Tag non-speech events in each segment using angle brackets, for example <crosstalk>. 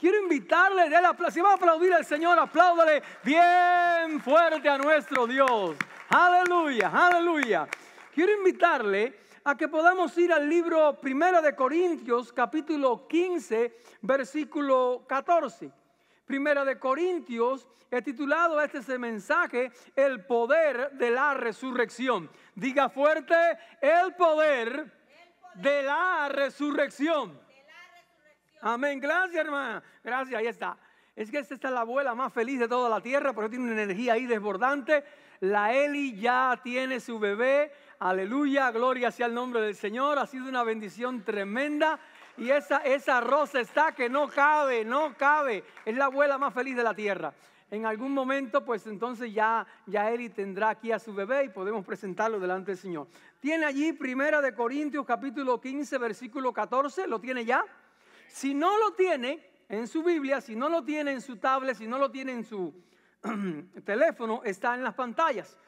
Quiero invitarle, de la Si va a aplaudir al Señor, apláudale bien fuerte a nuestro Dios. Aleluya, aleluya. Quiero invitarle a que podamos ir al libro 1 de Corintios, capítulo 15, versículo 14. Primera de Corintios, es titulado este ese mensaje El poder de la resurrección. Diga fuerte, el poder. de la resurrección. Amén. Gracias, hermana. Gracias, ahí está. Es que esta es la abuela más feliz de toda la tierra, porque tiene una energía ahí desbordante. La Eli ya tiene su bebé. Aleluya, gloria sea el nombre del Señor. Ha sido una bendición tremenda. Y esa, esa rosa está que no cabe, no cabe. Es la abuela más feliz de la tierra. En algún momento, pues entonces ya, ya Eli tendrá aquí a su bebé y podemos presentarlo delante del Señor. Tiene allí Primera de Corintios capítulo 15, versículo 14. ¿Lo tiene ya? Si no lo tiene en su Biblia, si no lo tiene en su tablet, si no lo tiene en su <clears throat> teléfono, está en las pantallas.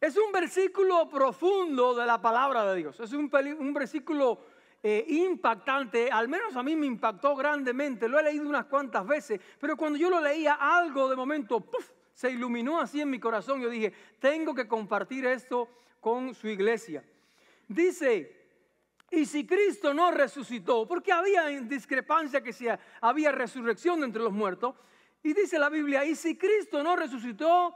Es un versículo profundo de la palabra de Dios. Es un, versículo eh, impactante, al menos a mí me impactó grandemente, lo he leído unas cuantas veces, pero cuando yo lo leía algo de momento, se iluminó así en mi corazón, yo dije, tengo que compartir esto con su iglesia. Dice, y si Cristo no resucitó, porque había discrepancia que si había resurrección entre los muertos, y dice la Biblia, y si Cristo no resucitó,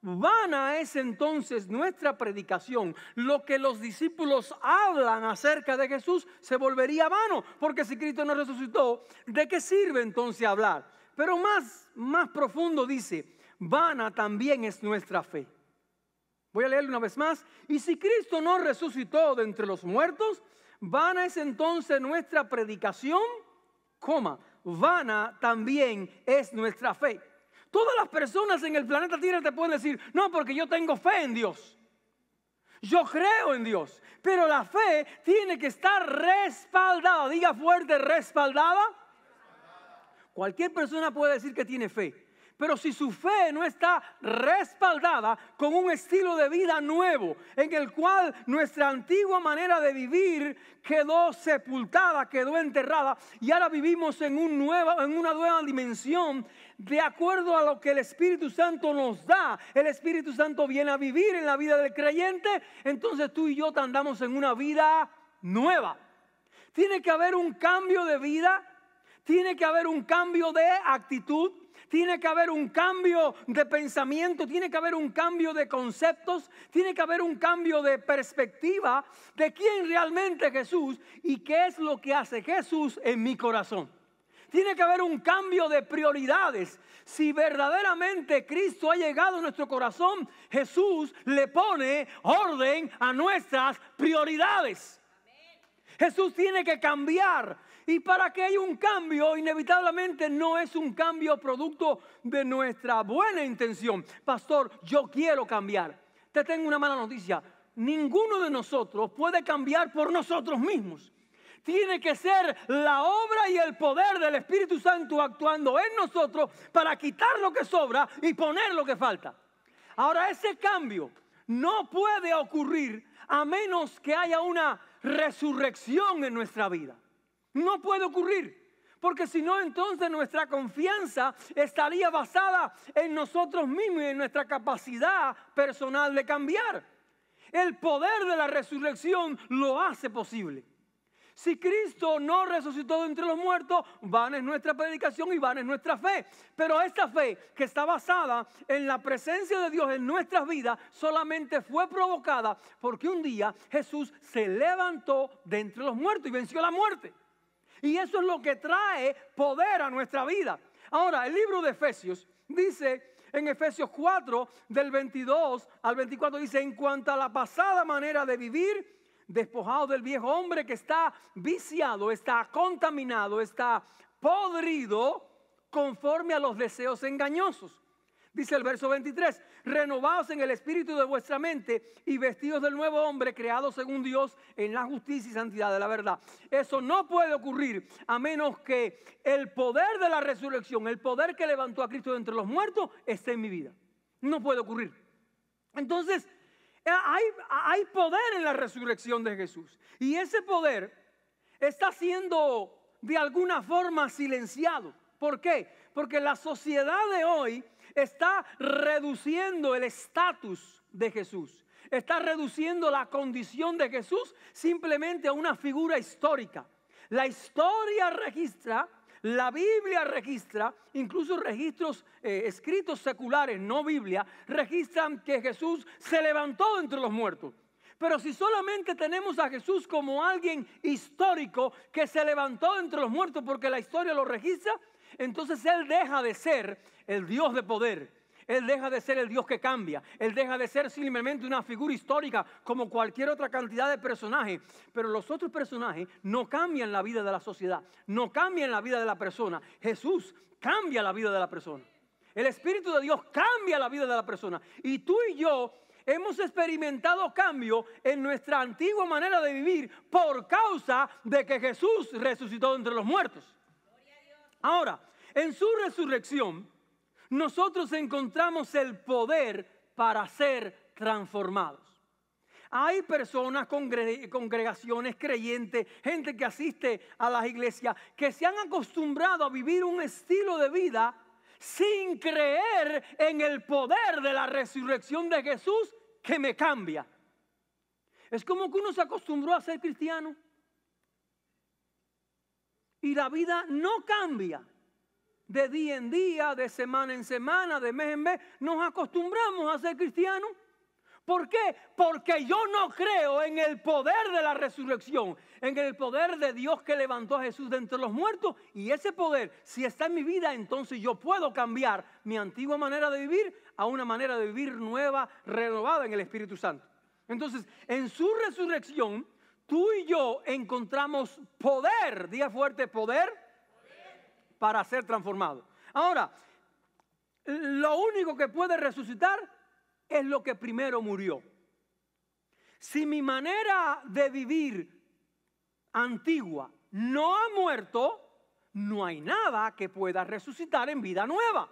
vana es entonces nuestra predicación. Lo que los discípulos hablan acerca de Jesús se volvería vano, porque si Cristo no resucitó, ¿de qué sirve entonces hablar? Pero más, más profundo dice, vana también es nuestra fe. Voy a leerle una vez más. Y si Cristo no resucitó de entre los muertos, Vana es entonces nuestra predicación, coma, vana también es nuestra fe. Todas las personas en el planeta Tierra te pueden decir, no, porque yo tengo fe en Dios. Yo creo en Dios, pero la fe tiene que estar respaldada. Diga fuerte, respaldada. respaldada. Cualquier persona puede decir que tiene fe, pero si su fe no está respaldada con un estilo de vida nuevo, en el cual nuestra antigua manera de vivir quedó sepultada, quedó enterrada, y ahora vivimos en, un nuevo, en una nueva dimensión, de acuerdo a lo que el Espíritu Santo nos da, el Espíritu Santo viene a vivir en la vida del creyente, entonces tú y yo andamos en una vida nueva. Tiene que haber un cambio de vida, tiene que haber un cambio de actitud, tiene que haber un cambio de pensamiento, tiene que haber un cambio de conceptos, tiene que haber un cambio de perspectiva de quién realmente Jesús y qué es lo que hace Jesús en mi corazón. Tiene que haber un cambio de prioridades. Si verdaderamente Cristo ha llegado a nuestro corazón, Jesús le pone orden a nuestras prioridades. Jesús tiene que cambiar y para que haya un cambio, inevitablemente no es un cambio producto de nuestra buena intención. Pastor, yo quiero cambiar. Te tengo una mala noticia. Ninguno de nosotros puede cambiar por nosotros mismos. Tiene que ser la obra y el poder del Espíritu Santo actuando en nosotros para quitar lo que sobra y poner lo que falta. Ahora, ese cambio no puede ocurrir a menos que haya una resurrección en nuestra vida. No puede ocurrir. Porque si no, entonces nuestra confianza estaría basada en nosotros mismos y en nuestra capacidad personal de cambiar. El poder de la resurrección lo hace posible. Si Cristo no resucitó de entre los muertos, van en nuestra predicación y van en nuestra fe. Pero esta fe que está basada en la presencia de Dios en nuestras vidas solamente fue provocada porque un día Jesús se levantó de entre los muertos y venció la muerte. Y eso es lo que trae poder a nuestra vida. Ahora, el libro de Efesios dice en Efesios 4, del 22 al 24, dice, en cuanto a la pasada manera de vivir, despojado del viejo hombre que está viciado, está contaminado, está podrido conforme a los deseos engañosos Dice el verso 23, renovados en el espíritu de vuestra mente y vestidos del nuevo hombre creado según Dios en la justicia y santidad de la verdad. Eso no puede ocurrir a menos que el poder de la resurrección, el poder que levantó a Cristo de entre los muertos, esté en mi vida. No puede ocurrir. Entonces, hay, hay poder en la resurrección de Jesús. Y ese poder está siendo de alguna forma silenciado. ¿Por qué? Porque la sociedad de hoy está reduciendo el estatus de Jesús. Está reduciendo la condición de Jesús simplemente a una figura histórica. La historia registra, la Biblia registra, incluso registros eh, escritos seculares, no Biblia, registran que Jesús se levantó entre los muertos. Pero si solamente tenemos a Jesús como alguien histórico que se levantó entre los muertos porque la historia lo registra, entonces Él deja de ser el Dios de poder. Él deja de ser el Dios que cambia. Él deja de ser simplemente una figura histórica como cualquier otra cantidad de personajes. Pero los otros personajes no cambian la vida de la sociedad, no cambian la vida de la persona. Jesús cambia la vida de la persona. El Espíritu de Dios cambia la vida de la persona. Y tú y yo hemos experimentado cambio en nuestra antigua manera de vivir por causa de que Jesús resucitó entre los muertos. Ahora, en su resurrección, nosotros encontramos el poder para ser transformados. Hay personas, congregaciones, creyentes, gente que asiste a las iglesias, que se han acostumbrado a vivir un estilo de vida sin creer en el poder de la resurrección de Jesús que me cambia. Es como que uno se acostumbró a ser cristiano y la vida no cambia de día en día, de semana en semana, de mes en mes, nos acostumbramos a ser cristianos. ¿Por qué? Porque yo no creo en el poder de la resurrección, en el poder de Dios que levantó a Jesús de entre los muertos. Y ese poder, si está en mi vida, entonces yo puedo cambiar mi antigua manera de vivir a una manera de vivir nueva, renovada en el Espíritu Santo. Entonces, en su resurrección, tú y yo encontramos poder, día fuerte, poder para ser transformado. Ahora, lo único que puede resucitar es lo que primero murió. Si mi manera de vivir antigua no ha muerto, no hay nada que pueda resucitar en vida nueva.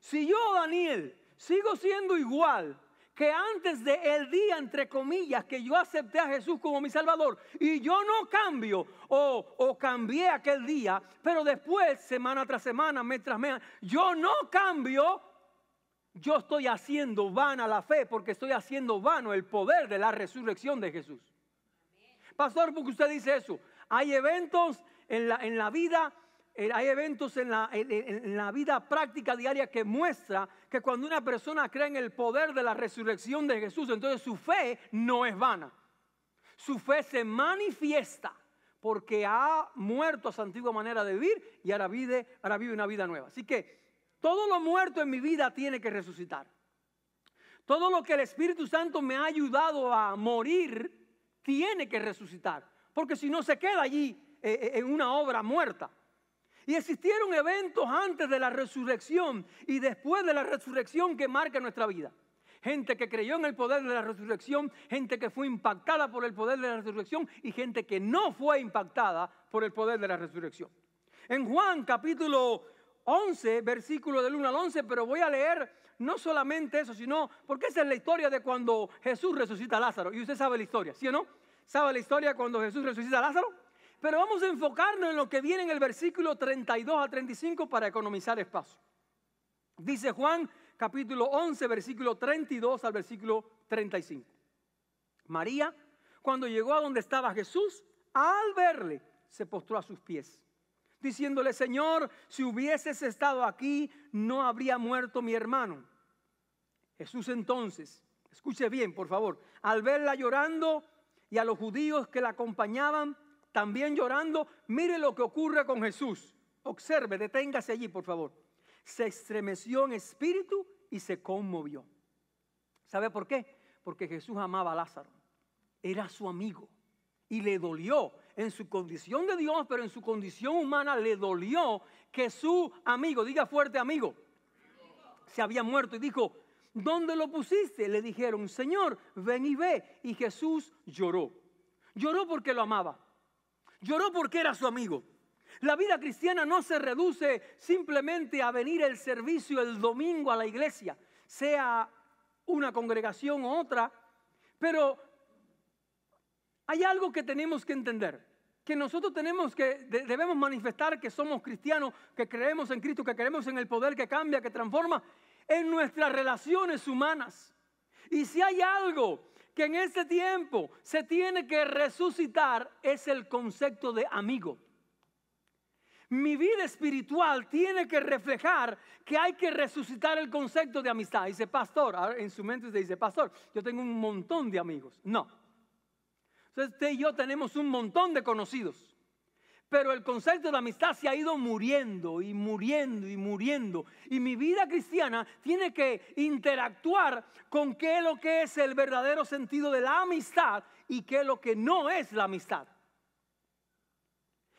Si yo, Daniel, sigo siendo igual que antes del el día, entre comillas, que yo acepté a Jesús como mi Salvador y yo no cambio o, o cambié aquel día, pero después, semana tras semana, mes tras mes, yo no cambio, yo estoy haciendo vana la fe porque estoy haciendo vano el poder de la resurrección de Jesús. Pastor, porque usted dice eso, hay eventos en la, en la vida eh, hay eventos en la, vida práctica diaria que muestra que cuando una persona cree en el poder de la resurrección de Jesús, entonces su fe no es vana. Su fe se manifiesta porque ha muerto a su antigua manera de vivir y ahora vive, ahora una vida nueva. Así que todo lo muerto en mi vida tiene que resucitar. Todo lo que el Espíritu Santo me ha ayudado a morir tiene que resucitar. Porque si no se queda allí eh, eh, en una obra muerta. Y existieron eventos antes de la resurrección y después de la resurrección que marca nuestra vida. Gente que creyó en el poder de la resurrección, gente que fue impactada por el poder de la resurrección y gente que no fue impactada por el poder de la resurrección. En Juan capítulo 11, versículo del 1 al 11, pero voy a leer no solamente eso, sino porque esa es la historia de cuando Jesús resucita a Lázaro. Y usted sabe la historia, ¿sí o no? ¿Sabe la historia cuando Jesús resucita a Lázaro? Pero vamos a enfocarnos en lo que viene en el versículo 32 a 35 para economizar espacio. Dice Juan capítulo 11, versículo 32 al versículo 35. María, cuando llegó a donde estaba Jesús, al verle, se postró a sus pies, diciéndole, Señor, si hubieses estado aquí, no habría muerto mi hermano. Jesús entonces, escuche bien, por favor, al verla llorando y a los judíos que la acompañaban, también llorando, mire lo que ocurre con Jesús. Observe, deténgase allí, por favor. Se estremeció en espíritu y se conmovió. ¿Sabe por qué? Porque Jesús amaba a Lázaro. Era su amigo. Y le dolió en su condición de Dios, pero en su condición humana le dolió que su amigo, diga fuerte amigo, se había muerto y dijo, ¿dónde lo pusiste? Le dijeron, Señor, ven y ve. Y Jesús lloró. Lloró porque lo amaba. Lloró porque era su amigo. La vida cristiana no se reduce simplemente a venir el servicio el domingo a la iglesia, sea una congregación u otra, pero hay algo que tenemos que entender, que nosotros tenemos que debemos manifestar que somos cristianos, que creemos en Cristo, que creemos en el poder que cambia, que transforma en nuestras relaciones humanas. Y si hay algo que en este tiempo se tiene que resucitar es el concepto de amigo. Mi vida espiritual tiene que reflejar que hay que resucitar el concepto de amistad. Dice, pastor, en su mente dice, pastor, yo tengo un montón de amigos. No. usted y yo tenemos un montón de conocidos. Pero el concepto de amistad se ha ido muriendo y muriendo y muriendo. Y mi vida cristiana tiene que interactuar con qué es lo que es el verdadero sentido de la amistad y qué es lo que no es la amistad.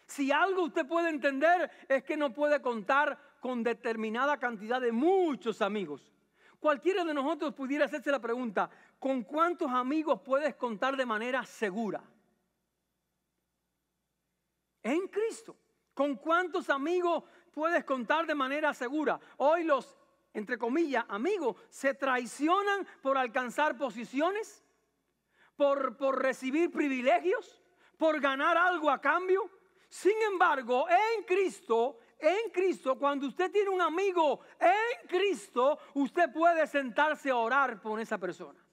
Si algo usted puede entender es que no puede contar con determinada cantidad de muchos amigos. Cualquiera de nosotros pudiera hacerse la pregunta, ¿con cuántos amigos puedes contar de manera segura? en Cristo. ¿Con cuántos amigos puedes contar de manera segura? Hoy los, entre comillas, amigos, se traicionan por alcanzar posiciones, por, por recibir privilegios, por ganar algo a cambio. Sin embargo, en Cristo en Cristo, cuando usted tiene un amigo en Cristo, usted puede sentarse a orar por esa persona.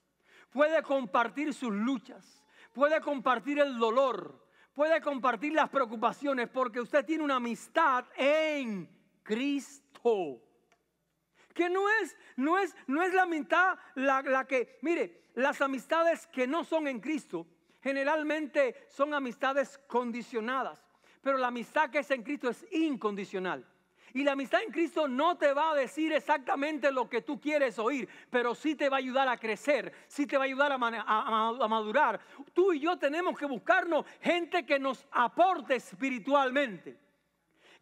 Puede compartir sus luchas, puede compartir el dolor, puede compartir las preocupaciones porque usted tiene una amistad en Cristo. Que no es, no es, no es la amistad la, la que, mire, las amistades que no son en Cristo generalmente son amistades condicionadas, pero la amistad que es en Cristo es incondicional. Y la amistad en Cristo no te va a decir exactamente lo que tú quieres oír, pero sí te va a ayudar a crecer, sí te va a ayudar a, madurar. Tú y yo tenemos que buscarnos gente que nos aporte espiritualmente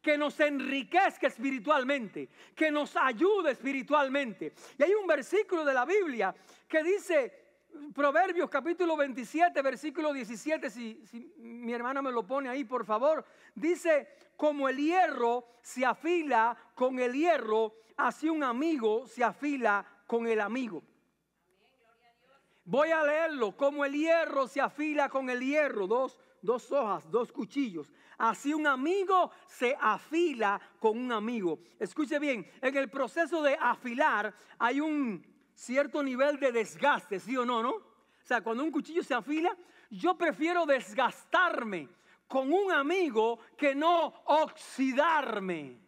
que nos enriquezca espiritualmente, que nos ayude espiritualmente. Y hay un versículo de la Biblia que dice Proverbios capítulo 27, versículo 17, si, mi hermana me lo pone ahí, por favor. Dice, como el hierro se afila con el hierro, así un amigo se afila con el amigo. Voy a leerlo, como el hierro se afila con el hierro, dos, dos hojas, dos cuchillos. Así un amigo se afila con un amigo. Escuche bien, en el proceso de afilar hay un cierto nivel de desgaste, ¿sí o no, no? O sea, cuando un cuchillo se afila, yo prefiero desgastarme con un amigo que no oxidarme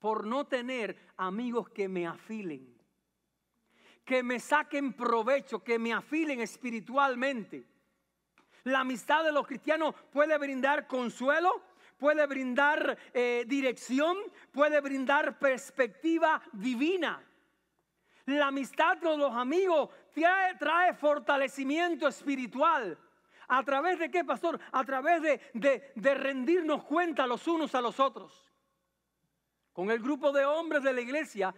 por no tener amigos que me afilen, que me saquen provecho, que me afilen espiritualmente. La amistad de los cristianos puede brindar consuelo, puede brindar eh, dirección, puede brindar perspectiva divina. La amistad con los amigos trae, fortalecimiento espiritual. ¿A través de qué, pastor? A través de, de, rendirnos cuenta los unos a los otros. Con el grupo de hombres de la iglesia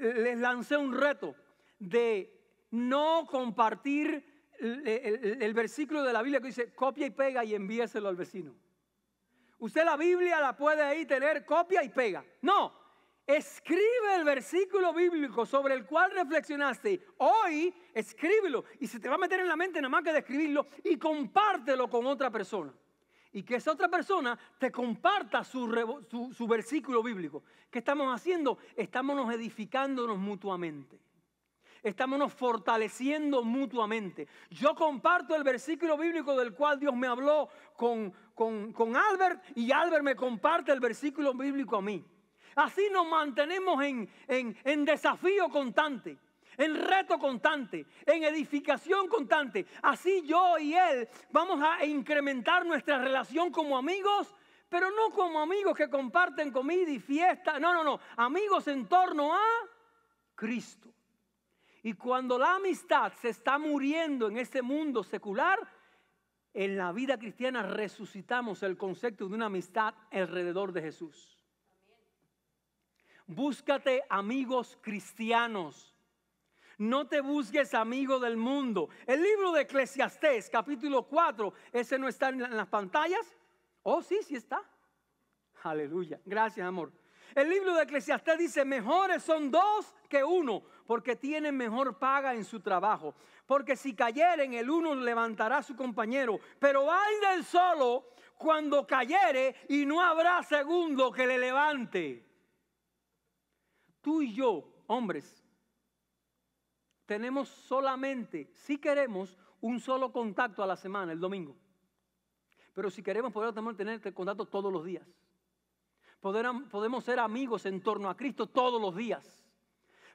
les lancé un reto de no compartir el, versículo de la Biblia que dice copia y pega y envíeselo al vecino. Usted la Biblia la puede ahí tener copia y pega. No, Escribe el versículo bíblico sobre el cual reflexionaste hoy, escríbelo y se te va a meter en la mente nada más que de escribirlo y compártelo con otra persona. Y que esa otra persona te comparta su, versículo bíblico. ¿Qué estamos haciendo? Estamos edificándonos mutuamente nos fortaleciendo mutuamente. Yo comparto el versículo bíblico del cual Dios me habló con, con, Albert y Albert me comparte el versículo bíblico a mí. Así nos mantenemos en, desafío constante en reto constante, en edificación constante. Así yo y él vamos a incrementar nuestra relación como amigos, pero no como amigos que comparten comida y fiesta. No, no, no. Amigos en torno a Cristo. Y cuando la amistad se está muriendo en ese mundo secular, en la vida cristiana resucitamos el concepto de una amistad alrededor de Jesús búscate amigos cristianos. No te busques amigo del mundo. El libro de Eclesiastés, capítulo 4, ese no está en las pantallas. Oh, sí, sí está. Aleluya. Gracias, amor. El libro de Eclesiastés dice, mejores son dos que uno, porque tienen mejor paga en su trabajo. Porque si cayeren, el uno levantará a su compañero. Pero hay del solo cuando cayere y no habrá segundo que le levante tú y yo, hombres, tenemos solamente, si queremos, un solo contacto a la semana, el domingo. Pero si queremos, poder tener este contacto todos los días. podemos ser amigos en torno a Cristo todos los días.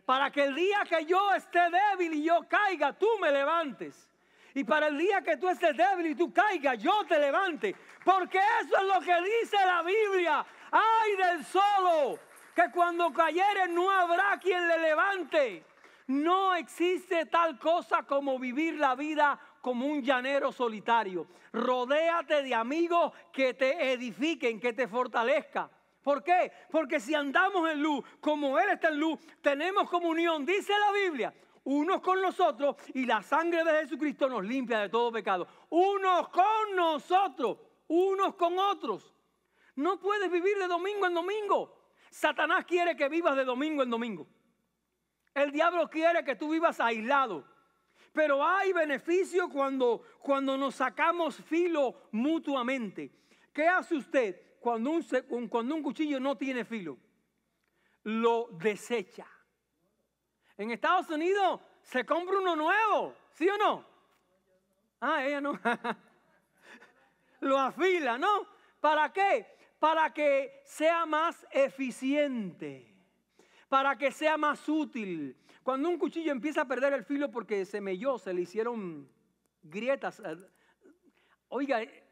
Para que el día que yo esté débil y yo caiga, tú me levantes. Y para el día que tú estés débil y tú caigas, yo te levante. Porque eso es lo que dice la Biblia. ¡Ay del solo! que cuando cayere no habrá quien le levante. No existe tal cosa como vivir la vida como un llanero solitario. Rodéate de amigos que te edifiquen, que te fortalezca. ¿Por qué? Porque si andamos en luz, como Él está en luz, tenemos comunión, dice la Biblia, unos con los otros y la sangre de Jesucristo nos limpia de todo pecado. Unos con nosotros, unos con otros. No puedes vivir de domingo en domingo. Satanás quiere que vivas de domingo en domingo. El diablo quiere que tú vivas aislado. Pero hay beneficio cuando, cuando nos sacamos filo mutuamente. ¿Qué hace usted cuando un, cuando un cuchillo no tiene filo? Lo desecha. En Estados Unidos se compra uno nuevo, ¿sí o no? Ah, ella no. <laughs> Lo afila, ¿no? ¿Para qué? para que sea más eficiente, para que sea más útil. Cuando un cuchillo empieza a perder el filo porque se melló, se le hicieron grietas. Eh, oiga, eh,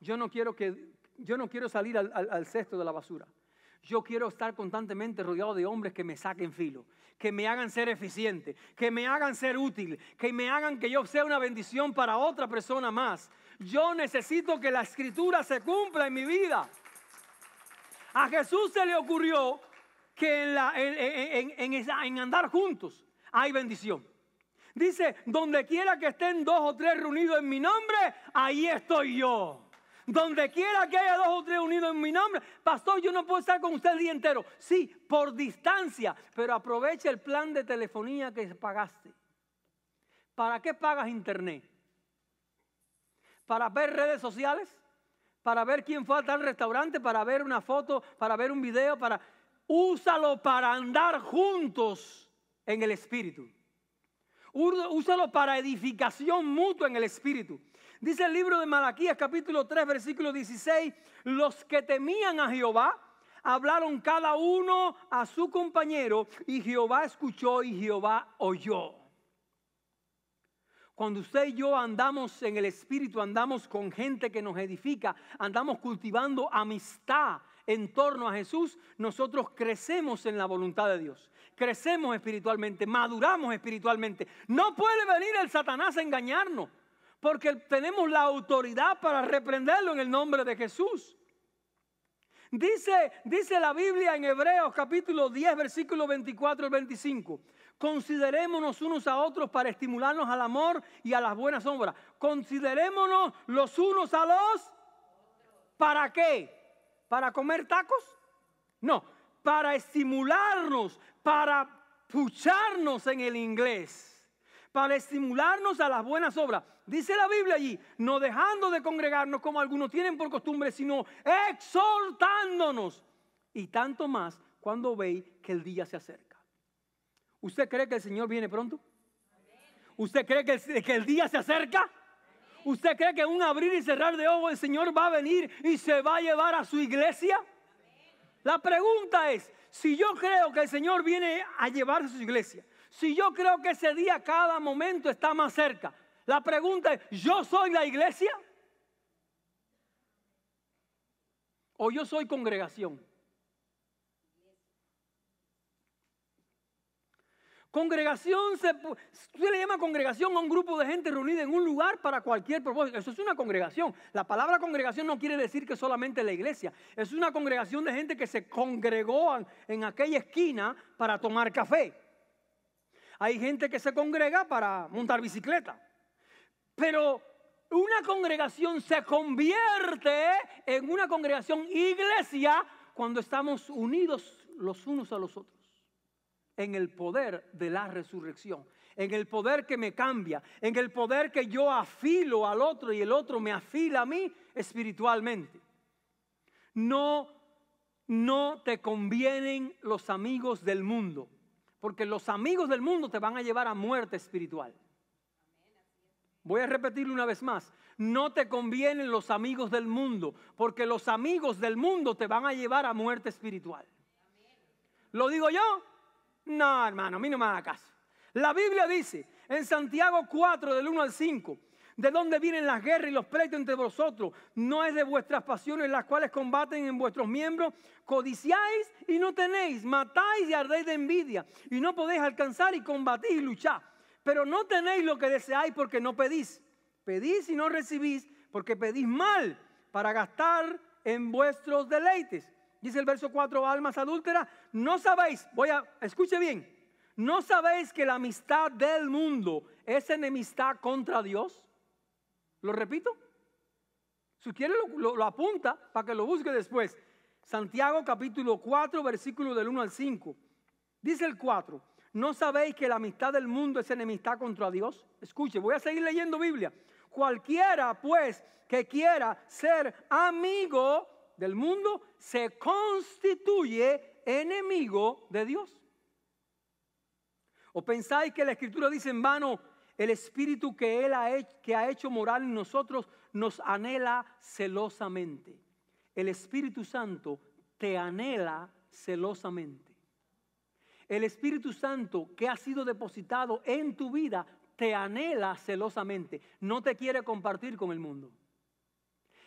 yo no quiero, que, yo no quiero salir al, al cesto de la basura. Yo quiero estar constantemente rodeado de hombres que me saquen filo, que me hagan ser eficiente, que me hagan ser útil, que me hagan que yo sea una bendición para otra persona más. Yo necesito que la escritura se cumpla en mi vida. A Jesús se le ocurrió que en, andar juntos hay bendición. Dice, donde quiera que estén dos o tres reunidos en mi nombre, ahí estoy yo. Donde quiera que haya dos o tres unidos en mi nombre, pastor, yo no puedo estar con usted el día entero. Sí, por distancia, pero aproveche el plan de telefonía que pagaste. ¿Para qué pagas internet? para ver redes sociales, para ver quién falta al restaurante, para ver una foto, para ver un video, para... Úsalo para andar juntos en el Espíritu. Úsalo para edificación mutua en el Espíritu. Dice el libro de Malaquías capítulo 3 versículo 16, los que temían a Jehová hablaron cada uno a su compañero y Jehová escuchó y Jehová oyó. Cuando usted y yo andamos en el Espíritu, andamos con gente que nos edifica, andamos cultivando amistad en torno a Jesús, nosotros crecemos en la voluntad de Dios, crecemos espiritualmente, maduramos espiritualmente. No puede venir el Satanás a engañarnos, porque tenemos la autoridad para reprenderlo en el nombre de Jesús. Dice, dice la Biblia en Hebreos capítulo 10, versículo 24 y 25. Considerémonos unos a otros para estimularnos al amor y a las buenas obras. Considerémonos los unos a los. ¿Para qué? ¿Para comer tacos? No, para estimularnos, para pucharnos en el inglés para estimularnos a las buenas obras. Dice la Biblia allí, no dejando de congregarnos como algunos tienen por costumbre, sino exhortándonos. Y tanto más cuando veis que el día se acerca. ¿Usted cree que el Señor viene pronto? ¿Usted cree que el, día se acerca? ¿Usted cree que un abrir y cerrar de ojos el Señor va a venir y se va a llevar a su iglesia? La pregunta es, si yo creo que el Señor viene a llevarse a su iglesia, si yo creo que ese día cada momento está más cerca, la pregunta es, ¿yo soy la iglesia? ¿O yo soy congregación? Congregación, se, le llama congregación a un grupo de gente reunida en un lugar para cualquier propósito. Eso es una congregación. La palabra congregación no quiere decir que solamente la iglesia. Es una congregación de gente que se congregó en aquella esquina para tomar café. Hay gente que se congrega para montar bicicleta. Pero una congregación se convierte en una congregación iglesia cuando estamos unidos los unos a los otros. En el poder de la resurrección. En el poder que me cambia. En el poder que yo afilo al otro y el otro me afila a mí espiritualmente. No, no te convienen los amigos del mundo. Porque los amigos del mundo te van a llevar a muerte espiritual. Voy a repetirlo una vez más. No te convienen los amigos del mundo, porque los amigos del mundo te van a llevar a muerte espiritual. ¿Lo digo yo? No, hermano, a mí no me caso. La Biblia dice en Santiago 4, del 1 al 5, ¿De dónde vienen las guerras y los pleitos entre vosotros? ¿No es de vuestras pasiones las cuales combaten en vuestros miembros? Codiciáis y no tenéis, matáis y ardéis de envidia y no podéis alcanzar y combatís y luchar. Pero no tenéis lo que deseáis porque no pedís. Pedís y no recibís porque pedís mal para gastar en vuestros deleites. Dice el verso 4, almas adúlteras, no sabéis, voy a, escuche bien, no sabéis que la amistad del mundo es enemistad contra Dios. Lo repito. Si quiere lo, apunta para que lo busque después. Santiago capítulo 4, versículo del 1 al 5. Dice el 4, ¿no sabéis que la amistad del mundo es enemistad contra Dios? Escuche, voy a seguir leyendo Biblia. Cualquiera pues que quiera ser amigo del mundo se constituye enemigo de Dios. ¿O pensáis que la escritura dice en vano, el espíritu que Él ha hecho, ha hecho moral en nosotros nos anhela celosamente. El Espíritu Santo te anhela celosamente. El Espíritu Santo que ha sido depositado en tu vida te anhela celosamente. No te quiere compartir con el mundo.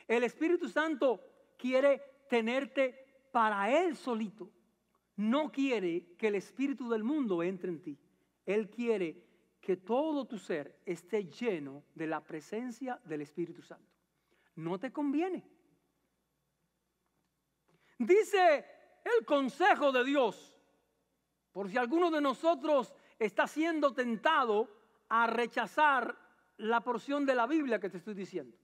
El Espíritu Santo quiere tenerte para Él solito. No quiere que el Espíritu del mundo entre en ti. Él quiere que todo tu ser esté lleno de la presencia del Espíritu Santo. No te conviene. Dice el consejo de Dios, por si alguno de nosotros está siendo tentado a rechazar la porción de la Biblia que te estoy diciendo.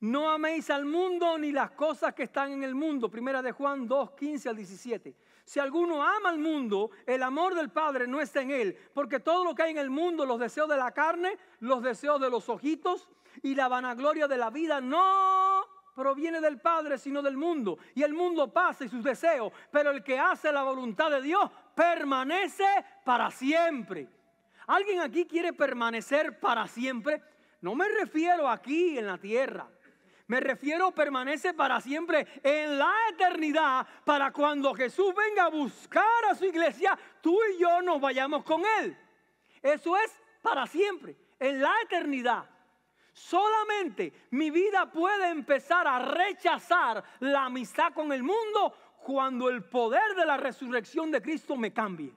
No améis al mundo ni las cosas que están en el mundo. Primera de Juan 2, 15 al 17. Si alguno ama al mundo, el amor del Padre no está en él, porque todo lo que hay en el mundo, los deseos de la carne, los deseos de los ojitos y la vanagloria de la vida, no proviene del Padre, sino del mundo. Y el mundo pasa y sus deseos, pero el que hace la voluntad de Dios permanece para siempre. ¿Alguien aquí quiere permanecer para siempre? No me refiero aquí en la tierra. Me refiero permanece para siempre en la eternidad para cuando Jesús venga a buscar a su iglesia, tú y yo nos vayamos con él. Eso es para siempre, en la eternidad. Solamente mi vida puede empezar a rechazar la amistad con el mundo cuando el poder de la resurrección de Cristo me cambie.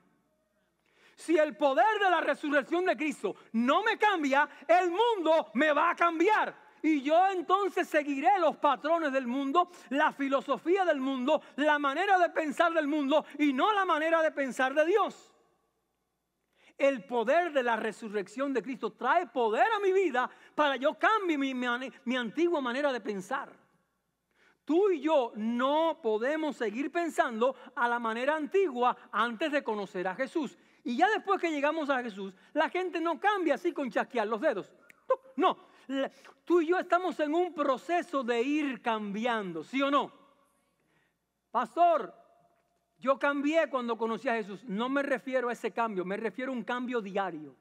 Si el poder de la resurrección de Cristo no me cambia, el mundo me va a cambiar y yo entonces seguiré los patrones del mundo, la filosofía del mundo, la manera de pensar del mundo y no la manera de pensar de Dios. El poder de la resurrección de Cristo trae poder a mi vida para yo cambie mi, mi antigua manera de pensar. Tú y yo no podemos seguir pensando a la manera antigua antes de conocer a Jesús. Y ya después que llegamos a Jesús, la gente no cambia así con chasquear los dedos. No, tú y yo estamos en un proceso de ir cambiando, ¿sí o no? Pastor, yo cambié cuando conocí a Jesús. No me refiero a ese cambio, me refiero a un cambio diario.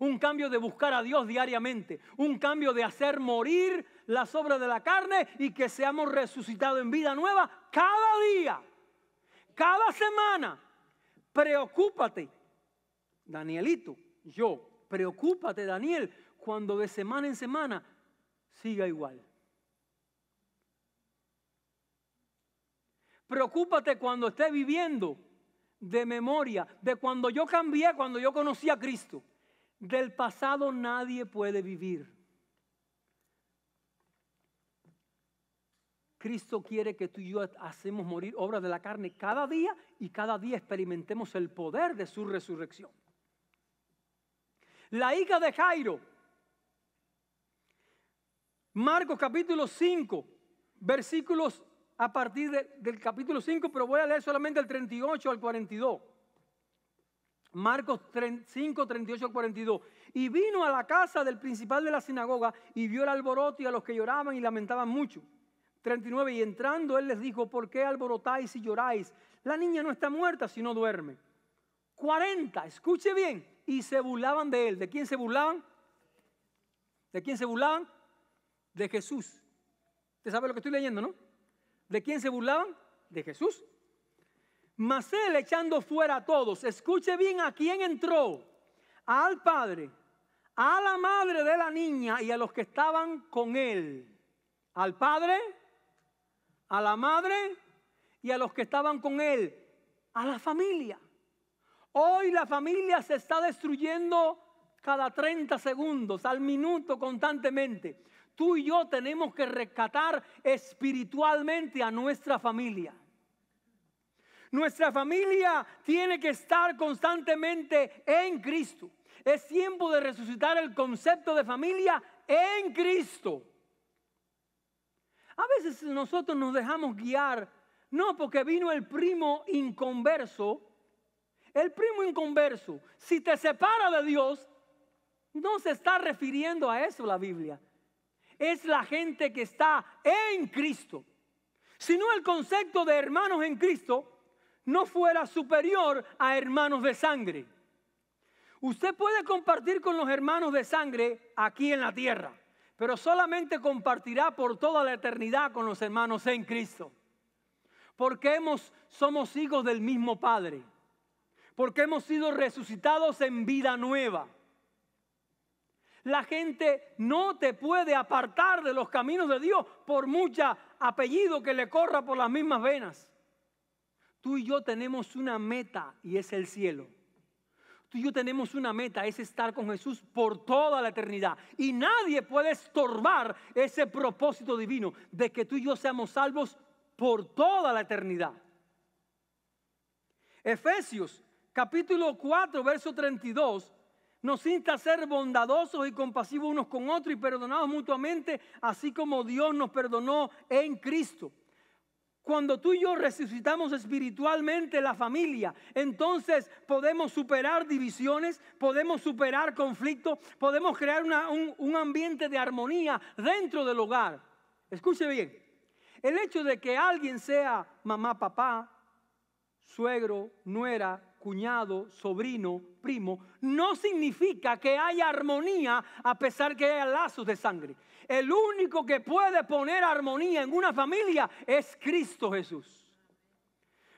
Un cambio de buscar a Dios diariamente. Un cambio de hacer morir las obras de la carne y que seamos resucitados en vida nueva cada día, cada semana. Preocúpate, Danielito, yo, preocúpate, Daniel, cuando de semana en semana siga igual. Preocúpate cuando esté viviendo de memoria, de cuando yo cambié, cuando yo conocí a Cristo. Del pasado nadie puede vivir. Cristo quiere que tú y yo hacemos morir obras de la carne cada día y cada día experimentemos el poder de su resurrección. La hija de Jairo, Marcos capítulo 5, versículos a partir del capítulo 5, pero voy a leer solamente el 38 al 42. Marcos 5, 38 al 42. Y vino a la casa del principal de la sinagoga y vio el alboroto y a los que lloraban y lamentaban mucho. 39. Y entrando él les dijo, ¿por qué alborotáis y lloráis? La niña no está muerta, sino duerme. 40, escuche bien. Y se burlaban de él. ¿De quién se burlaban? ¿De quién se burlaban? de Jesús. ¿Te sabe lo que estoy leyendo, no? ¿De quién se burlaban? De Jesús. Mas él echando fuera a todos, escuche bien a quién entró, al Padre, a la madre de la niña y a los que estaban con él. Al Padre, a la madre y a los que estaban con él, a la familia. Hoy la familia se está destruyendo cada 30 segundos, al minuto constantemente tú y yo tenemos que rescatar espiritualmente a nuestra familia. Nuestra familia tiene que estar constantemente en Cristo. Es tiempo de resucitar el concepto de familia en Cristo. A veces nosotros nos dejamos guiar, no porque vino el primo inconverso. El primo inconverso, si te separa de Dios, no se está refiriendo a eso la Biblia es la gente que está en Cristo. Si no el concepto de hermanos en Cristo no fuera superior a hermanos de sangre. Usted puede compartir con los hermanos de sangre aquí en la tierra, pero solamente compartirá por toda la eternidad con los hermanos en Cristo. Porque hemos, somos hijos del mismo Padre. Porque hemos sido resucitados en vida nueva la gente no te puede apartar de los caminos de Dios por mucha apellido que le corra por las mismas venas. Tú y yo tenemos una meta y es el cielo. Tú y yo tenemos una meta, es estar con Jesús por toda la eternidad. Y nadie puede estorbar ese propósito divino de que tú y yo seamos salvos por toda la eternidad. Efesios capítulo 4, verso 32 nos insta a ser bondadosos y compasivos unos con otros y perdonados mutuamente, así como Dios nos perdonó en Cristo. Cuando tú y yo resucitamos espiritualmente la familia, entonces podemos superar divisiones, podemos superar conflictos, podemos crear un, un ambiente de armonía dentro del hogar. Escuche bien, el hecho de que alguien sea mamá, papá, suegro, nuera, cuñado, sobrino, primo, no significa que haya armonía a pesar que haya lazos de sangre. El único que puede poner armonía en una familia es Cristo Jesús.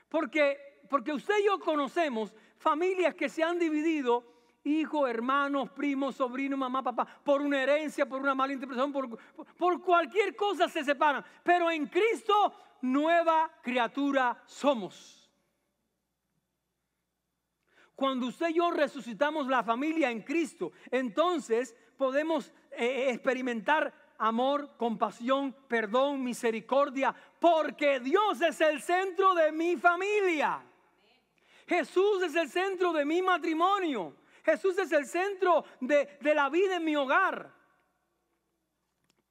Porque, porque usted y yo conocemos familias que se han dividido hijos, hermanos, primos, sobrinos, mamá, papá, por una herencia, por una mala interpretación, por, por, cualquier cosa se separan. Pero en Cristo, nueva criatura somos. Cuando usted y yo resucitamos la familia en Cristo, entonces podemos eh, eh, experimentar amor, compasión, perdón, misericordia, porque Dios es el centro de mi familia. Jesús es el centro de mi matrimonio. Jesús es el centro de, de la vida en mi hogar.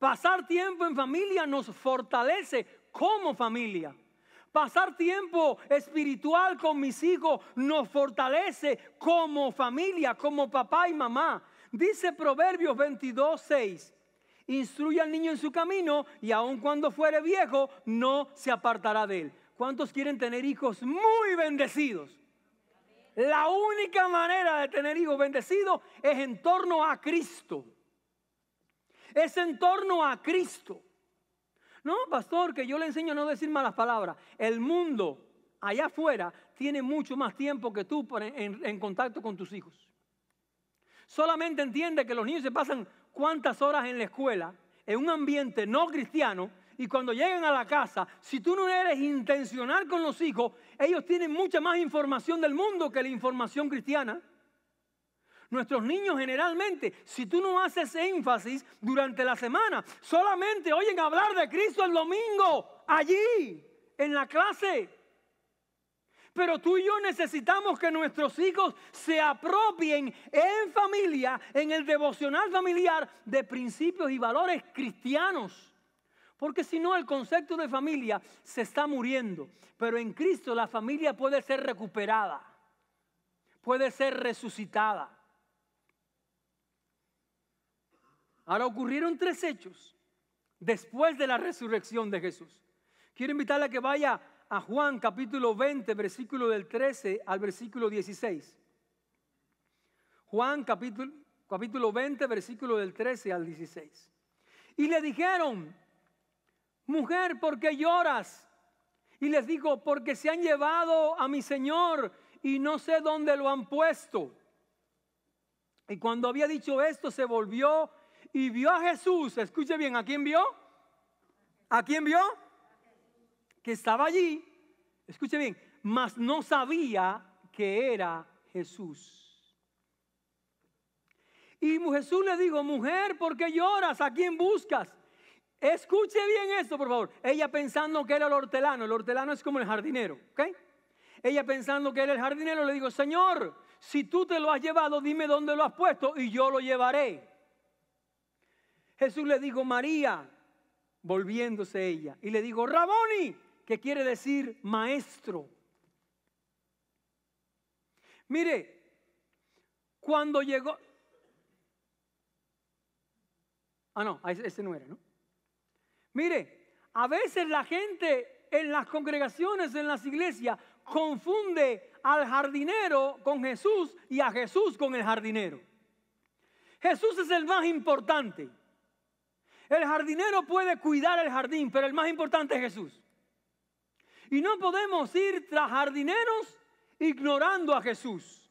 Pasar tiempo en familia nos fortalece como familia. Pasar tiempo espiritual con mis hijos nos fortalece como familia, como papá y mamá. Dice Proverbios 22, 6. Instruye al niño en su camino y aun cuando fuere viejo no se apartará de él. ¿Cuántos quieren tener hijos muy bendecidos? La única manera de tener hijos bendecidos es en torno a Cristo. Es en torno a Cristo. No, pastor, que yo le enseño a no decir malas palabras. El mundo allá afuera tiene mucho más tiempo que tú en, en contacto con tus hijos. Solamente entiende que los niños se pasan cuántas horas en la escuela, en un ambiente no cristiano, y cuando llegan a la casa, si tú no eres intencional con los hijos, ellos tienen mucha más información del mundo que la información cristiana. Nuestros niños generalmente, si tú no haces énfasis durante la semana, solamente oyen hablar de Cristo el domingo, allí, en la clase. Pero tú y yo necesitamos que nuestros hijos se apropien en familia, en el devocional familiar, de principios y valores cristianos. Porque si no, el concepto de familia se está muriendo. Pero en Cristo la familia puede ser recuperada, puede ser resucitada. Ahora ocurrieron tres hechos después de la resurrección de Jesús. Quiero invitarla a que vaya a Juan capítulo 20, versículo del 13 al versículo 16. Juan capítulo, capítulo 20, versículo del 13 al 16. Y le dijeron, mujer, ¿por qué lloras? Y les dijo, porque se han llevado a mi Señor y no sé dónde lo han puesto. Y cuando había dicho esto, se volvió y vio a Jesús. Escuche bien, ¿a quién vio? ¿A quién vio? Que estaba allí. Escuche bien, mas no sabía que era Jesús. Y Jesús le dijo, mujer, ¿por qué lloras? ¿A quién buscas? Escuche bien esto, por favor. Ella pensando que era el hortelano. El hortelano es como el jardinero, ¿ok? Ella pensando que era el jardinero, le dijo, Señor, si tú te lo has llevado, dime dónde lo has puesto y yo lo llevaré. Jesús le dijo, María, volviéndose ella, y le dijo, Raboni, que quiere decir maestro. Mire, cuando llegó... Ah, no, ese no era, ¿no? Mire, a veces la gente en las congregaciones, en las iglesias, confunde al jardinero con Jesús y a Jesús con el jardinero. Jesús es el más importante. El jardinero puede cuidar el jardín, pero el más importante es Jesús. Y no podemos ir tras jardineros ignorando a Jesús.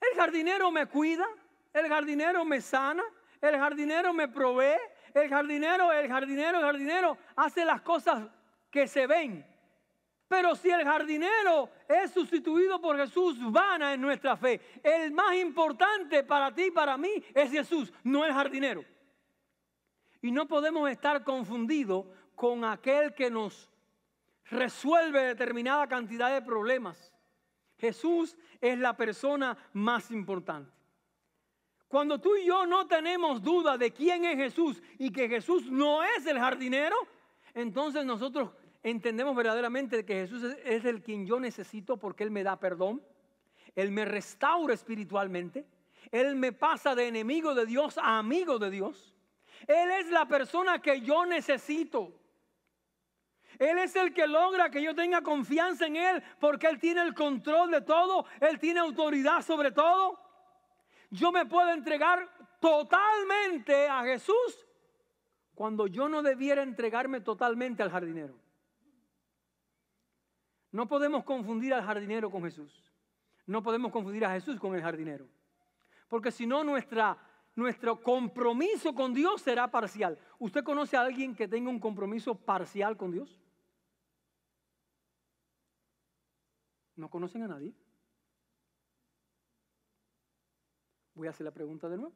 El jardinero me cuida, el jardinero me sana, el jardinero me provee, el jardinero, el jardinero, el jardinero hace las cosas que se ven, pero si el jardinero es sustituido por Jesús, vana en nuestra fe. El más importante para ti y para mí es Jesús, no el jardinero. Y no podemos estar confundidos con aquel que nos resuelve determinada cantidad de problemas. Jesús es la persona más importante. Cuando tú y yo no tenemos duda de quién es Jesús y que Jesús no es el jardinero, entonces nosotros entendemos verdaderamente que Jesús es el quien yo necesito porque Él me da perdón, Él me restaura espiritualmente, Él me pasa de enemigo de Dios a amigo de Dios. Él es la persona que yo necesito. Él es el que logra que yo tenga confianza en Él porque Él tiene el control de todo, Él tiene autoridad sobre todo. Yo me puedo entregar totalmente a Jesús cuando yo no debiera entregarme totalmente al jardinero. No podemos confundir al jardinero con Jesús. No podemos confundir a Jesús con el jardinero. Porque si no, nuestro compromiso con Dios será parcial. ¿Usted conoce a alguien que tenga un compromiso parcial con Dios? ¿No conocen a nadie? Voy a hacer la pregunta de nuevo.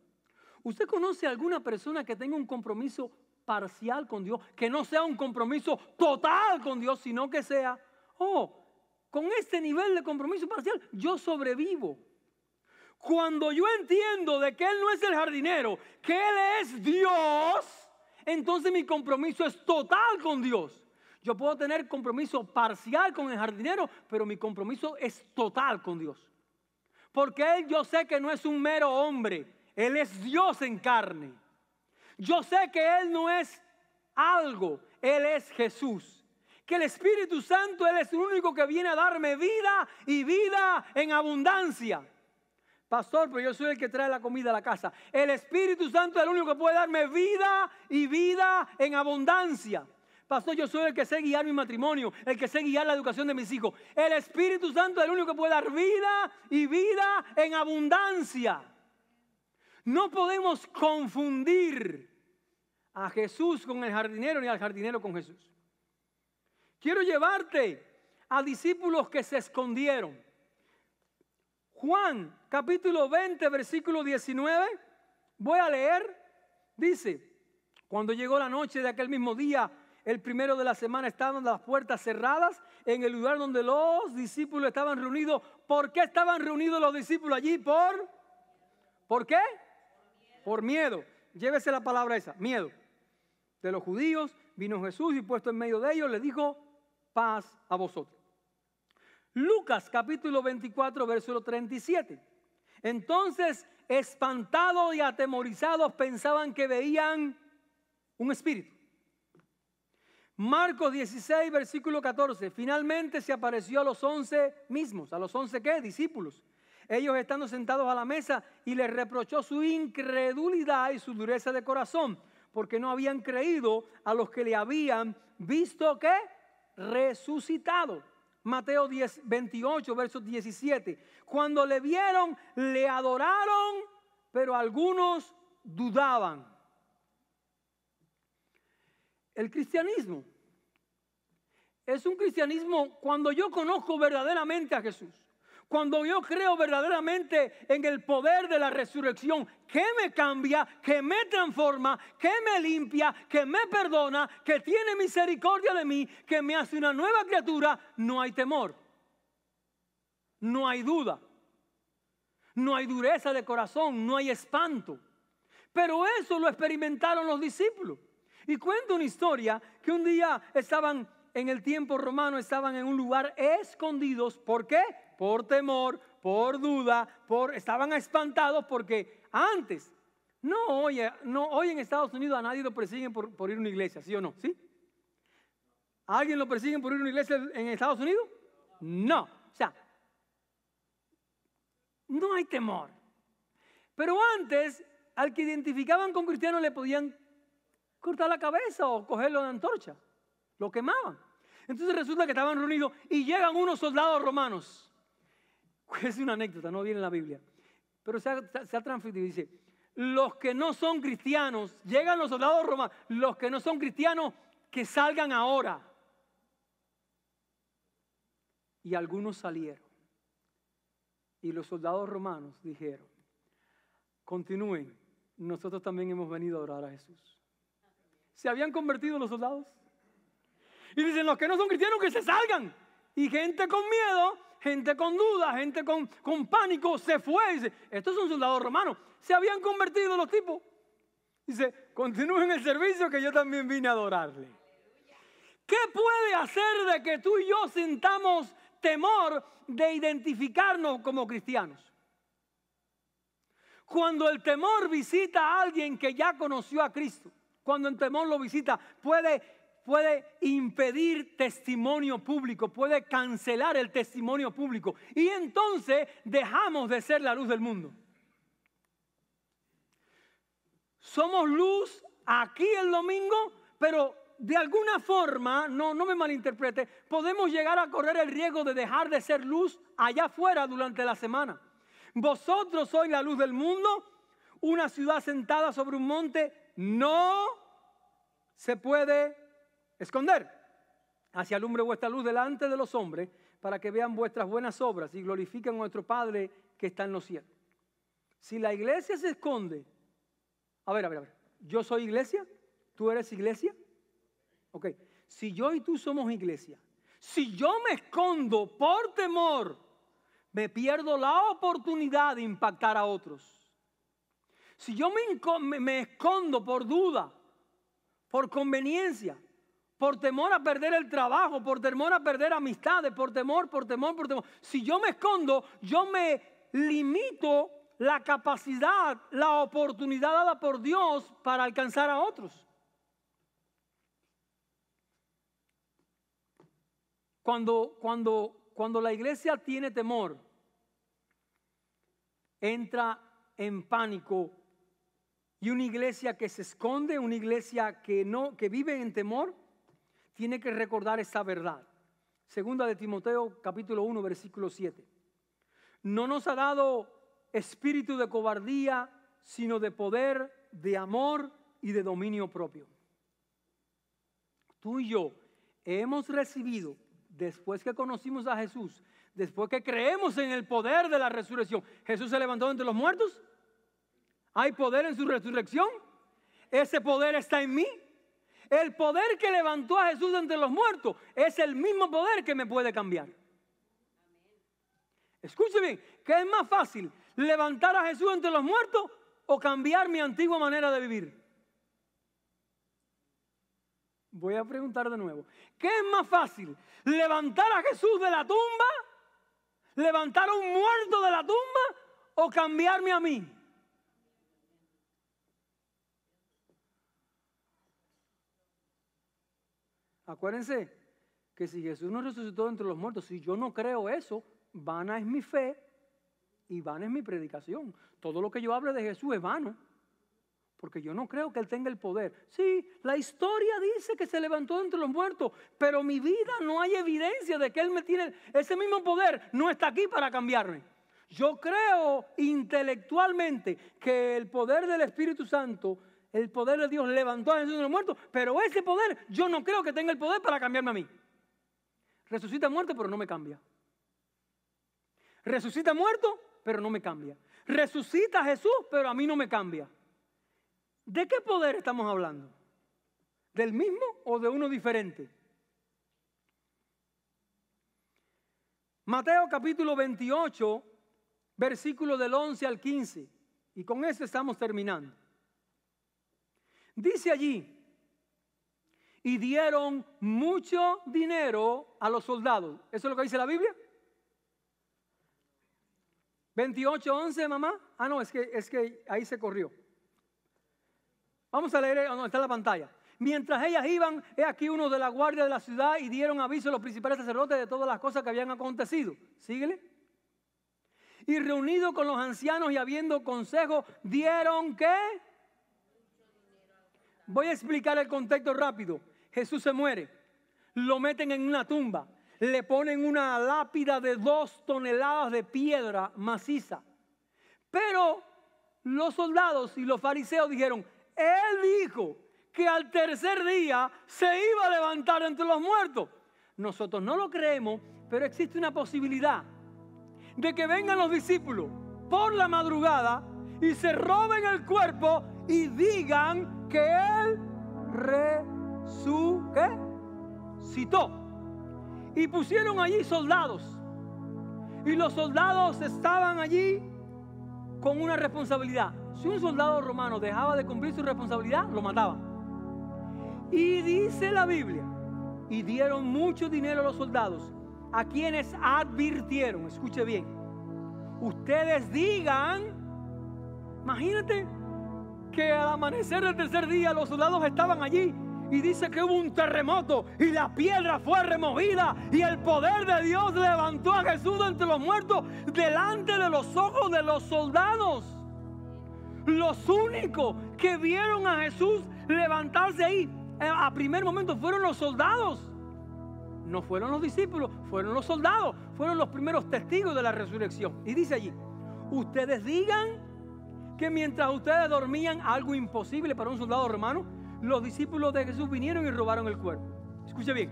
¿Usted conoce a alguna persona que tenga un compromiso parcial con Dios? Que no sea un compromiso total con Dios, sino que sea oh, con este nivel de compromiso parcial yo sobrevivo. Cuando yo entiendo de que Él no es el jardinero, que Él es Dios, entonces mi compromiso es total con Dios. Yo puedo tener compromiso parcial con el jardinero, pero mi compromiso es total con Dios. Porque Él yo sé que no es un mero hombre, Él es Dios en carne. Yo sé que Él no es algo, Él es Jesús que el Espíritu Santo Él es el único que viene a darme vida y vida en abundancia. Pastor, pero yo soy el que trae la comida a la casa. El Espíritu Santo es el único que puede darme vida y vida en abundancia. Pastor, yo soy el que sé guiar mi matrimonio, el que sé guiar la educación de mis hijos. El Espíritu Santo es el único que puede dar vida y vida en abundancia. No podemos confundir a Jesús con el jardinero ni al jardinero con Jesús. Quiero llevarte a discípulos que se escondieron. Juan capítulo 20, versículo 19, voy a leer, dice, cuando llegó la noche de aquel mismo día, el primero de la semana estaban las puertas cerradas en el lugar donde los discípulos estaban reunidos. ¿Por qué estaban reunidos los discípulos allí? Por ¿Por qué? miedo. Por miedo. Llévese la palabra esa, miedo. De los judíos vino Jesús y puesto en medio de ellos le dijo, paz a vosotros. Lucas capítulo 24, versículo 37. Entonces, espantados y atemorizados pensaban que veían un espíritu. Marcos 16, versículo 14. Finalmente se apareció a los once mismos. ¿A los once qué? Discípulos. Ellos estando sentados a la mesa y les reprochó su incredulidad y su dureza de corazón, porque no habían creído a los que le habían visto qué resucitado. Mateo 10, 28, versos 17. Cuando le vieron, le adoraron, pero algunos dudaban. El cristianismo es un cristianismo cuando yo conozco verdaderamente a Jesús. Cuando yo creo verdaderamente en el poder de la resurrección, que me cambia, que me transforma, que me limpia, que me perdona, que tiene misericordia de mí, que me hace una nueva criatura, no hay temor. No hay duda. No hay dureza de corazón, no hay espanto. Pero eso lo experimentaron los discípulos. Y cuento una historia que un día estaban en el tiempo romano, estaban en un lugar escondidos. ¿Por qué? por temor, por duda, por estaban espantados porque antes no hoy, no hoy en Estados Unidos a nadie lo persiguen por, ir a una iglesia, ¿sí o no? ¿Sí? alguien lo persiguen por ir a una iglesia en Estados Unidos? No. O sea, no hay temor. Pero antes, al que identificaban con cristiano le podían cortar la cabeza o cogerlo de antorcha. Lo quemaban. Entonces resulta que estaban reunidos y llegan unos soldados romanos <laughs> Es una anécdota, no viene en la Biblia. Pero se ha, transmitido y dice, los que no son cristianos, llegan los soldados romanos, los que no son cristianos, que salgan ahora. Y algunos salieron. Y los soldados romanos dijeron, continúen, nosotros también hemos venido a orar a Jesús. ¿Se habían convertido los soldados? Y dicen, los que no son cristianos, que se salgan. Y gente con miedo gente con duda, gente con, pánico, se fue. Dice, es un soldado romano. Se habían convertido los tipos. Dice, continúen el servicio que yo también vine a adorarle. ¿Qué puede hacer de que tú y yo sintamos temor de identificarnos como cristianos? Cuando el temor visita a alguien que ya conoció a Cristo, cuando el temor lo visita, puede puede impedir testimonio público, puede cancelar el testimonio público. Y entonces dejamos de ser la luz del mundo. Somos luz aquí el domingo, pero de alguna forma, no, no me malinterprete, podemos llegar a correr el riesgo de dejar de ser luz allá afuera durante la semana. Vosotros sois la luz del mundo, una ciudad sentada sobre un monte no se puede esconder. Así alumbre vuestra luz delante de los hombres para que vean vuestras buenas obras y glorifiquen a nuestro Padre que está en los cielos. Si la iglesia se esconde, a ver, a ver, a ver, yo soy iglesia, tú eres iglesia, ok, si yo y tú somos iglesia, si yo me escondo por temor, me pierdo la oportunidad de impactar a otros. Si yo me escondo por duda, por conveniencia, por temor a perder el trabajo, por temor a perder amistades, por temor, por temor, por temor. Si yo me escondo, yo me limito la capacidad, la oportunidad dada por Dios para alcanzar a otros. Cuando, cuando, cuando la iglesia tiene temor, entra en pánico y una iglesia que se esconde, una iglesia que no que vive en temor, tiene que recordar esa verdad. Segunda de Timoteo capítulo 1 versículo 7. No nos ha dado espíritu de cobardía, sino de poder, de amor y de dominio propio. Tú y yo hemos recibido, después que conocimos a Jesús, después que creemos en el poder de la resurrección, Jesús se levantó entre los muertos. ¿Hay poder en su resurrección? ¿Ese poder está en mí? El poder que levantó a Jesús entre los muertos es el mismo poder que me puede cambiar. Escuche bien, ¿qué es más fácil? ¿Levantar a Jesús entre los muertos o cambiar mi antigua manera de vivir? Voy a preguntar de nuevo. ¿Qué es más fácil? ¿Levantar a Jesús de la tumba? ¿Levantar a un muerto de la tumba? ¿O cambiarme a mí? Acuérdense que si Jesús no resucitó entre los muertos, si yo no creo eso, vana es mi fe y vana es mi predicación. Todo lo que yo hable de Jesús es vano, porque yo no creo que Él tenga el poder. Sí, la historia dice que se levantó entre los muertos, pero mi vida no hay evidencia de que Él me tiene ese mismo poder, no está aquí para cambiarme. Yo creo intelectualmente que el poder del Espíritu Santo el poder de Dios levantó a Jesús de los muertos, pero ese poder yo no creo que tenga el poder para cambiarme a mí. Resucita muerto, pero no me cambia. Resucita muerto, pero no me cambia. Resucita a Jesús, pero a mí no me cambia. ¿De qué poder estamos hablando? ¿Del mismo o de uno diferente? Mateo capítulo 28, versículo del 11 al 15. Y con eso estamos terminando. Dice allí, y dieron mucho dinero a los soldados. ¿Eso es lo que dice la Biblia? 28, 11, mamá. Ah, no, es que, es que ahí se corrió. Vamos a leer eh, no, está la pantalla. Mientras ellas iban, he aquí uno de la guardia de la ciudad y dieron aviso a los principales sacerdotes de todas las cosas que habían acontecido. Síguele. Y reunido con los ancianos y habiendo consejo, dieron que Voy a explicar el contexto rápido. Jesús se muere, lo meten en una tumba, le ponen una lápida de dos toneladas de piedra maciza. Pero los soldados y los fariseos dijeron, Él dijo que al tercer día se iba a levantar entre los muertos. Nosotros no lo creemos, pero existe una posibilidad de que vengan los discípulos por la madrugada y se roben el cuerpo y digan que Él resucitó. Y pusieron allí soldados. Y los soldados estaban allí con una responsabilidad. Si un soldado romano dejaba de cumplir su responsabilidad, lo mataba Y dice la Biblia, y dieron mucho dinero a los soldados, a quienes advirtieron, escuche bien, ustedes digan, imagínate que al amanecer del tercer día los soldados estaban allí y dice que hubo un terremoto y la piedra fue removida y el poder de Dios levantó a Jesús entre los muertos delante de los ojos de los soldados. Los únicos que vieron a Jesús levantarse ahí eh, a primer momento fueron los soldados. No fueron los discípulos, fueron los soldados, fueron los primeros testigos de la resurrección. Y dice allí, ustedes digan que mientras ustedes dormían, algo imposible para un soldado romano, los discípulos de Jesús vinieron y robaron el cuerpo. Escuche bien.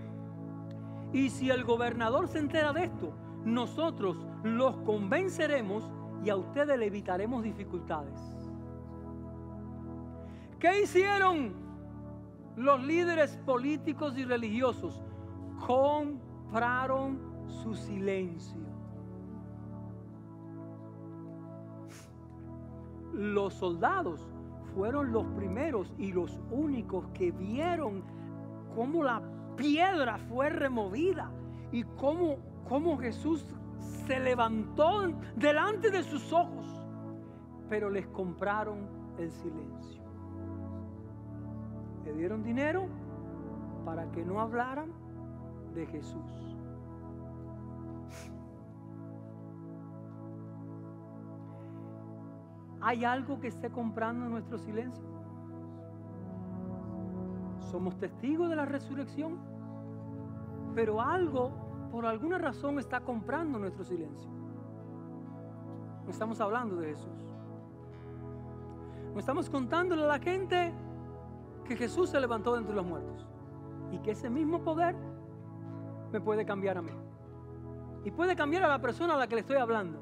Y si el gobernador se entera de esto, nosotros los convenceremos y a ustedes le evitaremos dificultades. ¿Qué hicieron los líderes políticos y religiosos? Compraron su silencio. los soldados fueron los primeros y los únicos que vieron cómo la piedra fue removida y cómo, Jesús se levantó delante de sus ojos. Pero les compraron el silencio. Le dieron dinero para que no hablaran de Jesús. Hay algo que esté comprando nuestro silencio. Somos testigos de la resurrección, pero algo, por alguna razón, está comprando nuestro silencio. No estamos hablando de Jesús. No estamos contándole a la gente que Jesús se levantó de entre los muertos y que ese mismo poder me puede cambiar a mí. Y puede cambiar a la persona a la que le estoy hablando.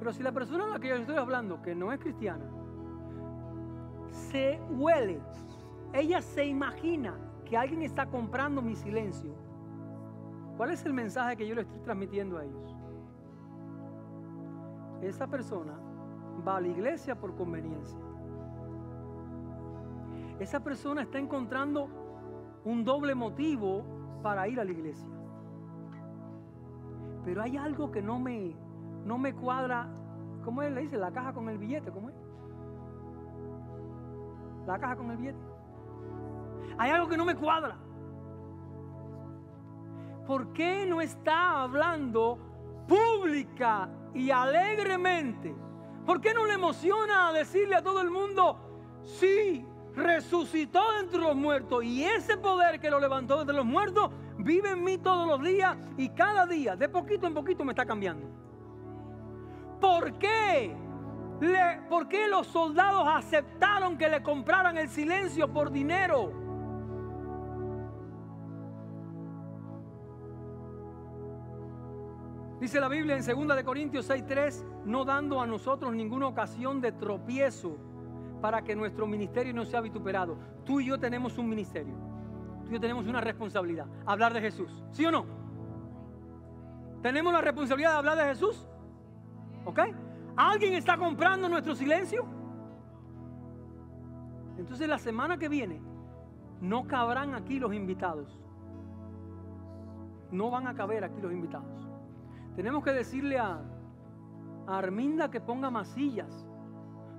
Pero si la persona a la que yo estoy hablando, que no es cristiana, se huele, ella se imagina que alguien está comprando mi silencio, ¿cuál es el mensaje que yo le estoy transmitiendo a ellos? Esa persona va a la iglesia por conveniencia. Esa persona está encontrando un doble motivo para ir a la iglesia. Pero hay algo que no me no me cuadra, ¿cómo él le dice? La caja con el billete, ¿cómo es? La caja con el billete. Hay algo que no me cuadra. ¿Por qué no está hablando pública y alegremente? ¿Por qué no le emociona decirle a todo el mundo, sí, resucitó entre los muertos y ese poder que lo levantó desde los muertos vive en mí todos los días y cada día, de poquito en poquito, me está cambiando? ¿Por qué? Le, ¿Por qué los soldados aceptaron que le compraran el silencio por dinero? Dice la Biblia en 2 de Corintios 6:3, no dando a nosotros ninguna ocasión de tropiezo para que nuestro ministerio no sea vituperado. Tú y yo tenemos un ministerio. Tú y yo tenemos una responsabilidad, hablar de Jesús. ¿Sí o no? ¿Tenemos la responsabilidad de hablar de Jesús? ¿Ok? ¿Alguien está comprando nuestro silencio? Entonces la semana que viene no cabrán aquí los invitados. No van a caber aquí los invitados. Tenemos que decirle a, Arminda que ponga masillas.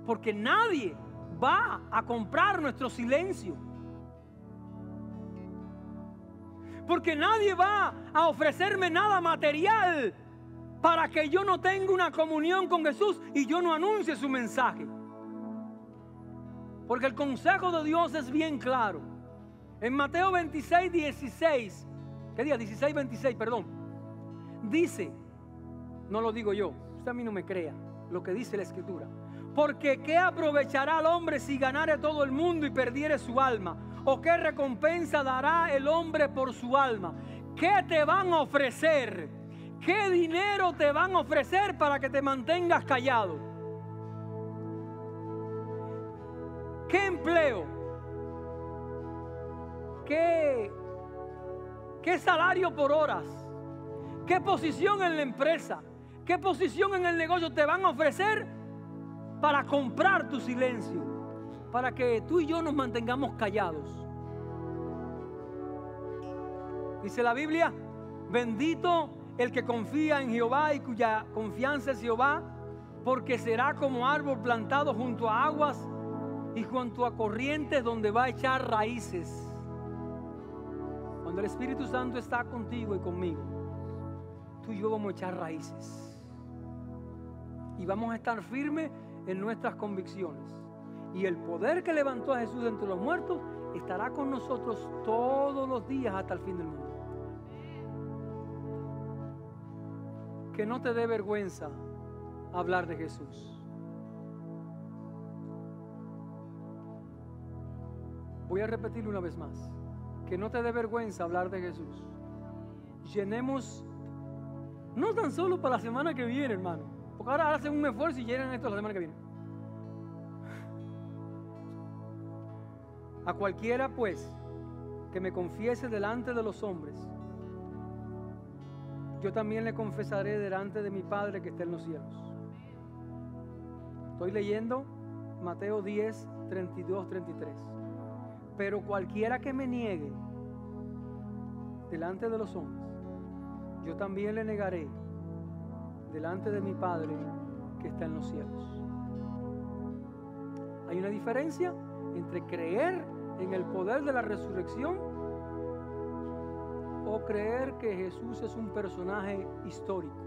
Porque nadie va a comprar nuestro silencio. Porque nadie va a ofrecerme nada material para que yo no tenga una comunión con Jesús y yo no anuncie su mensaje. Porque el consejo de Dios es bien claro. En Mateo 26, 16, ¿qué día? 16, 26, perdón. Dice, no lo digo yo, usted a mí no me crea lo que dice la escritura. Porque ¿qué aprovechará el hombre si ganare todo el mundo y perdiere su alma? ¿O qué recompensa dará el hombre por su alma? ¿Qué te van a ofrecer? ¿Qué dinero te van a ofrecer para que te mantengas callado? ¿Qué empleo? ¿Qué, qué salario por horas? ¿Qué posición en la empresa? ¿Qué posición en el negocio te van a ofrecer para comprar tu silencio? Para que tú y yo nos mantengamos callados. Dice la Biblia, bendito el que confía en Jehová y cuya confianza es Jehová, porque será como árbol plantado junto a aguas y junto a corrientes donde va a echar raíces. Cuando el Espíritu Santo está contigo y conmigo, tú y yo vamos a echar raíces. Y vamos a estar firmes en nuestras convicciones. Y el poder que levantó a Jesús entre los muertos estará con nosotros todos los días hasta el fin del mundo. que no te dé vergüenza hablar de Jesús. Voy a repetirlo una vez más. Que no te dé vergüenza hablar de Jesús. Llenemos, no tan solo para la semana que viene, hermano. Porque ahora hacen un esfuerzo y llenan esto la semana que viene. A cualquiera, pues, que me confiese delante de los hombres yo también le confesaré delante de mi Padre que está en los cielos. Estoy leyendo Mateo 10, 32, 33. Pero cualquiera que me niegue delante de los hombres, yo también le negaré delante de mi Padre que está en los cielos. Hay una diferencia entre creer en el poder de la resurrección o creer que Jesús es un personaje histórico.